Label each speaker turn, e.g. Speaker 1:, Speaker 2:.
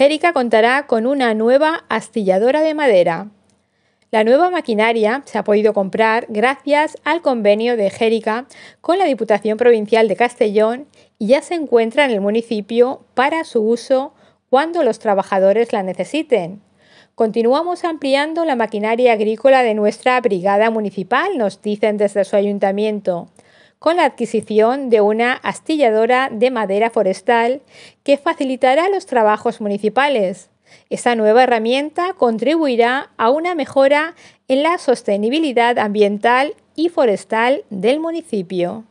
Speaker 1: Jérica contará con una nueva astilladora de madera. La nueva maquinaria se ha podido comprar gracias al convenio de Jérica con la Diputación Provincial de Castellón y ya se encuentra en el municipio para su uso cuando los trabajadores la necesiten. Continuamos ampliando la maquinaria agrícola de nuestra brigada municipal, nos dicen desde su ayuntamiento con la adquisición de una astilladora de madera forestal que facilitará los trabajos municipales. Esta nueva herramienta contribuirá a una mejora en la sostenibilidad ambiental y forestal del municipio.